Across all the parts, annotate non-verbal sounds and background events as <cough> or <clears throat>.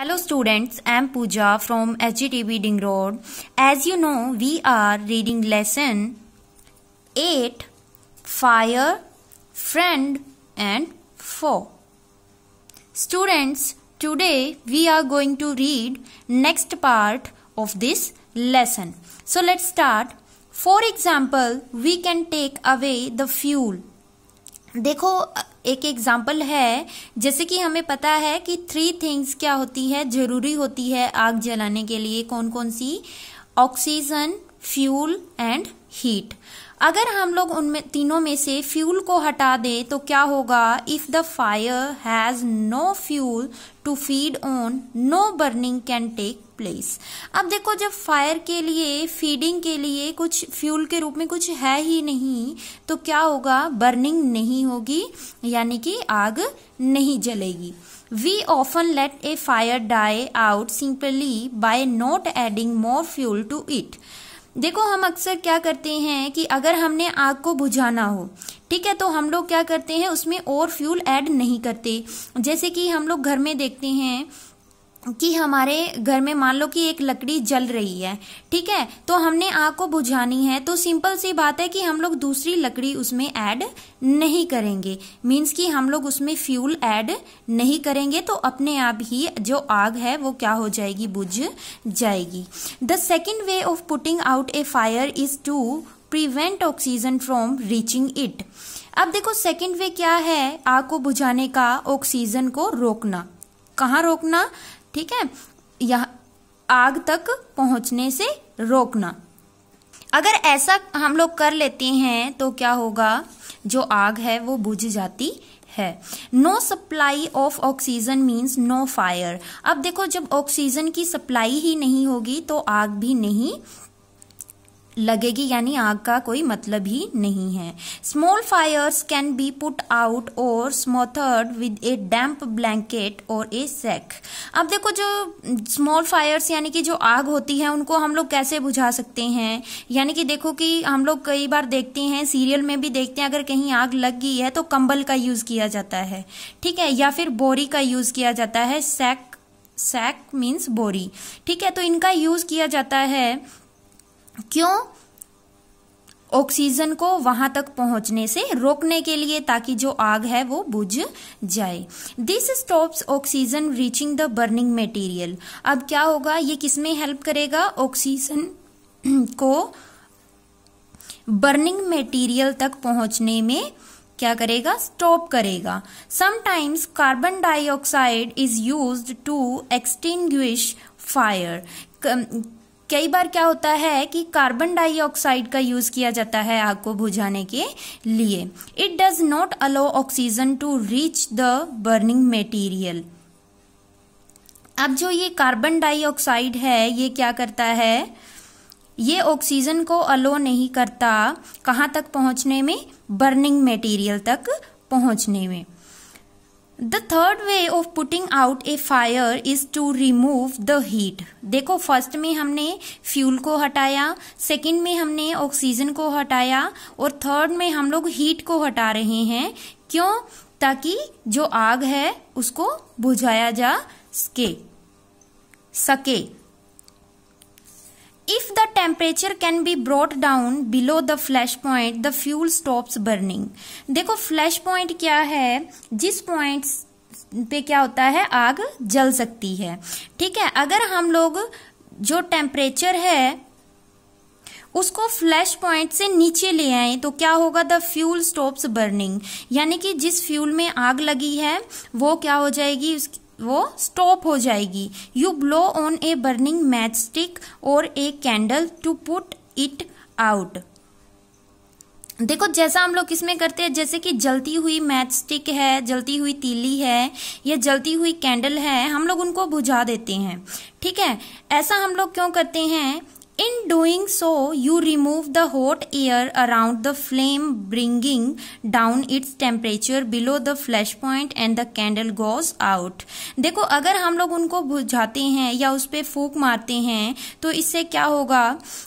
Hello students, I am Pooja from SGTB Ding Road. As you know, we are reading lesson 8, Fire, Friend and Foe. Students, today we are going to read next part of this lesson. So let's start. For example, we can take away the fuel. देखो एक example है जैसे कि हमें पता है कि three things क्या होती है जरूरी होती है आग जलाने के लिए कौन कौन सी ऑक्सीजन फ्यूल एंड हीट अगर हम लोग उनमें तीनों में से फ्यूल को हटा दें तो क्या होगा if the fire has no fuel to feed on no burning can take place अब देखो जब फायर के लिए फीडिंग के लिए कुछ फ्यूल के रूप में कुछ है ही नहीं तो क्या होगा बर्निंग नहीं होगी यानी कि आग नहीं जलेगी we often let a fire die out simply by not adding more fuel to it देखो हम अक्सर क्या करते हैं कि अगर हमने आग को बुझाना हो ठीक है तो हम लोग क्या करते हैं उसमें और फ्यूल ऐड नहीं करते जैसे कि हम लोग घर में देखते हैं कि हमारे घर में मान लो कि एक लकड़ी जल रही है ठीक है तो हमने आग को बुझानी है तो सिंपल सी बात है कि हम लोग दूसरी लकड़ी उसमें ऐड नहीं करेंगे मीन्स कि हम लोग उसमें फ्यूल ऐड नहीं करेंगे तो अपने आप ही जो आग है वो क्या हो जाएगी बुझ जाएगी the second way of putting out a fire is to prevent oxygen from reaching it अब देखो सेकेंड वे क्या है आग को बुझाने का ऑक्सीजन को रोकना कहाँ रोकना ठीक है यह आग तक पहुंचने से रोकना अगर ऐसा हम लोग कर लेते हैं तो क्या होगा जो आग है वो बुझ जाती है no supply of oxygen means no fire अब देखो जब ऑक्सीजन की सप्लाई ही नहीं होगी तो आग भी नहीं लगेगी यानी आग का कोई मतलब ही नहीं है small fires can be put out और smothered with A damp blanket और ए सेक अब देखो जो स्मॉल फायर्स यानी कि जो आग होती है उनको हम लोग कैसे बुझा सकते हैं यानी कि देखो कि हम लोग कई बार देखते हैं सीरियल में भी देखते हैं अगर कहीं आग लग गई है तो कंबल का यूज किया जाता है ठीक है या फिर बोरी का यूज किया जाता है सेक सेक मीन्स बोरी ठीक है तो इनका यूज किया जाता है क्यों ऑक्सीजन को वहां तक पहुंचने से रोकने के लिए ताकि जो आग है वो बुझ जाए this stops oxygen reaching the burning material अब क्या होगा ये किसमें हेल्प करेगा ऑक्सीजन <clears throat> को बर्निंग मटेरियल तक पहुंचने में क्या करेगा स्टॉप करेगा sometimes carbon dioxide is used to extinguish fire कई बार क्या होता है कि कार्बन डाइऑक्साइड का यूज किया जाता है आग को बुझाने के लिए it does not allow oxygen to reach the burning material अब जो ये कार्बन डाइऑक्साइड है ये क्या करता है ये ऑक्सीजन को अलो नहीं करता कहाँ तक पहुंचने में बर्निंग मटेरियल तक पहुंचने में the third way of putting out a fire is to remove the heat देखो फर्स्ट में हमने फ्यूल को हटाया सेकेंड में हमने ऑक्सीजन को हटाया और थर्ड में हम लोग हीट को हटा रहे हैं क्यों ताकि जो आग है उसको बुझाया जा सके सके if the temperature can be brought down below the flash point the fuel stops burning देखो फ्लैश point क्या है जिस पॉइंट पे क्या होता है आग जल सकती है ठीक है अगर हम लोग जो टेम्परेचर है उसको फ्लैश पॉइंट से नीचे ले आए तो क्या होगा द फ्यूल स्टॉप्स बर्निंग यानी कि जिस फ्यूल में आग लगी है वो क्या हो जाएगी उसकी वो स्टॉप हो जाएगी you blow on a burning match stick और a candle to put it out देखो जैसा हम लोग इसमें करते हैं जैसे कि जलती हुई मैच स्टिक है जलती हुई तीली है या जलती हुई कैंडल है हम लोग उनको बुझा देते हैं ठीक है ऐसा हम लोग क्यों करते हैं in doing so you remove the hot air around the flame bringing down its temperature below the flash point and the candle goes out देखो अगर हम लोग उनको बुझाते हैं या उस पर फूक मारते हैं तो इससे क्या होगा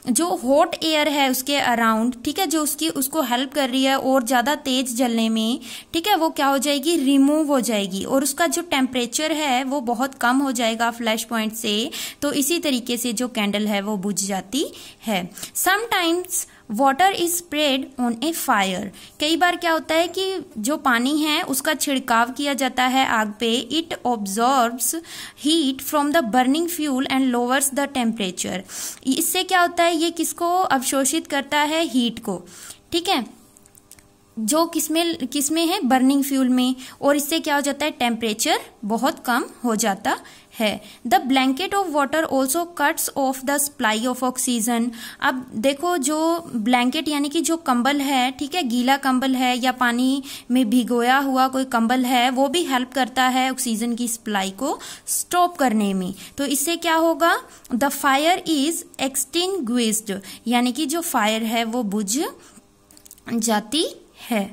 जो हॉट एयर है उसके अराउंड ठीक है जो उसकी उसको हेल्प कर रही है और ज़्यादा तेज जलने में ठीक है वो क्या हो जाएगी रिमूव हो जाएगी और उसका जो टेम्परेचर है वो बहुत कम हो जाएगा फ्लैश पॉइंट से तो इसी तरीके से जो कैंडल है वो बुझ जाएगी जाती है sometimes water is spread on a fire कई बार क्या होता है कि जो पानी है उसका छिड़काव किया जाता है आग पे it absorbs heat from the burning fuel and lowers the temperature इससे क्या होता है ये किसको अवशोषित करता है हीट को ठीक है जो किसमें किसमें है बर्निंग फ्यूल में और इससे क्या हो जाता है टेम्परेचर बहुत कम हो जाता है the blanket of water also cuts off the supply of oxygen अब देखो जो ब्लैंकेट यानी कि जो कंबल है ठीक है गीला कंबल है या पानी में भिगोया हुआ कोई कंबल है वो भी हेल्प करता है ऑक्सीजन की सप्लाई को स्टॉप करने में तो इससे क्या होगा द फायर इज एक्सटिंग यानी कि जो फायर है वो बुझ जाती है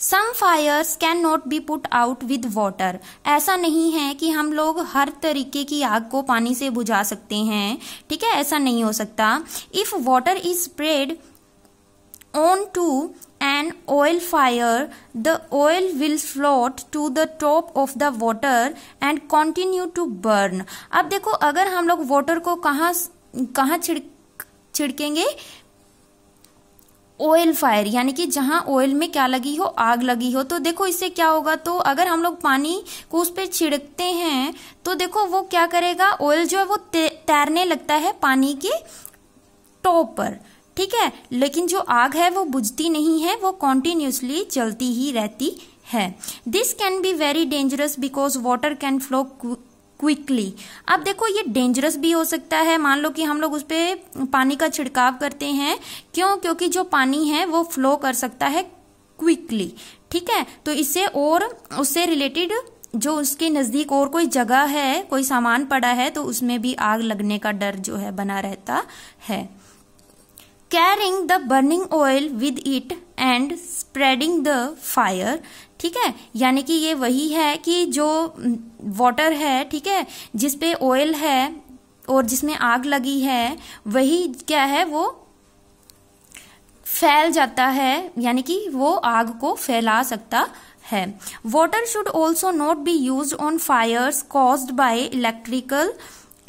some fires can not be put out with water ऐसा नहीं है कि हम लोग हर तरीके की आग को पानी से बुझा सकते हैं ठीक है ऐसा नहीं हो सकता if water is spread on to an oil fire the oil will float to the top of the water and continue to burn अब देखो अगर हम लोग वॉटर को कहाँ कहाँ छिड़ छिड़केंगे ऑयल फायर यानी कि जहां ऑयल में क्या लगी हो आग लगी हो तो देखो इससे क्या होगा तो अगर हम लोग पानी को उस पर छिड़कते हैं तो देखो वो क्या करेगा ऑयल जो है वो तैरने लगता है पानी के टॉप पर ठीक है लेकिन जो आग है वो बुझती नहीं है वो कॉन्टिन्यूसली चलती ही रहती है this can be very dangerous because water can flow quickly अब देखो ये डेंजरस भी हो सकता है मान लो कि हम लोग उस पर पानी का छिड़काव करते हैं क्यों क्योंकि जो पानी है वो फ्लो कर सकता है क्विकली ठीक है तो इससे और उससे रिलेटेड जो उसके नज़दीक और कोई जगह है कोई सामान पड़ा है तो उसमें भी आग लगने का डर जो है बना रहता है carrying the burning oil with it and spreading the fire ठीक है यानी कि ये वही है कि जो वाटर है ठीक है जिस पे ऑयल है और जिसमें आग लगी है वही क्या है वो फैल जाता है यानी कि वो आग को फैला सकता है water should also not be use on fires caused by electrical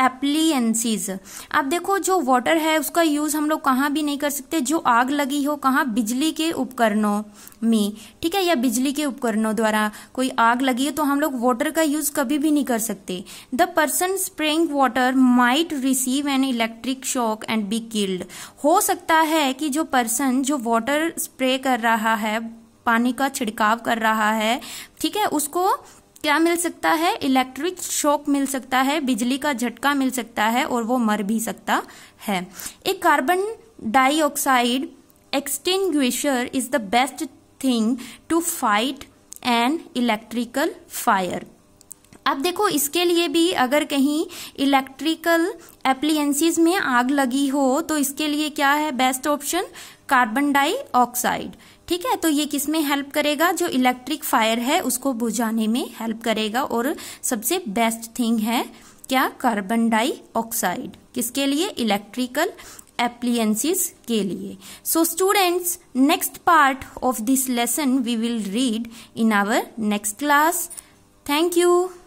appliances आप देखो जो वाटर है उसका यूज हम लोग कहाँ भी नहीं कर सकते जो आग लगी हो कहाँ बिजली के उपकरणों में ठीक है या बिजली के उपकरणों द्वारा कोई आग लगी है तो हम लोग वाटर का यूज कभी भी नहीं कर सकते the person spraying water might receive an electric shock and be killed हो सकता है कि जो पर्सन जो वाटर स्प्रे कर रहा है पानी का छिड़काव कर रहा है ठीक है उसको क्या मिल सकता है इलेक्ट्रिक शॉक मिल सकता है बिजली का झटका मिल सकता है और वो मर भी सकता है एक carbon dioxide extinguisher is the best thing to fight an electrical fire अब देखो इसके लिए भी अगर कहीं इलेक्ट्रिकल एप्लीएंसीज में आग लगी हो तो इसके लिए क्या है बेस्ट ऑप्शन कार्बन डाइऑक्साइड ठीक है तो ये किस में हेल्प करेगा जो इलेक्ट्रिक फायर है उसको बुझाने में हेल्प करेगा और सबसे बेस्ट थिंग है क्या कार्बन डाइऑक्साइड किसके लिए इलेक्ट्रिकल appliances के लिए so students next part of this lesson we will read in our next class thank you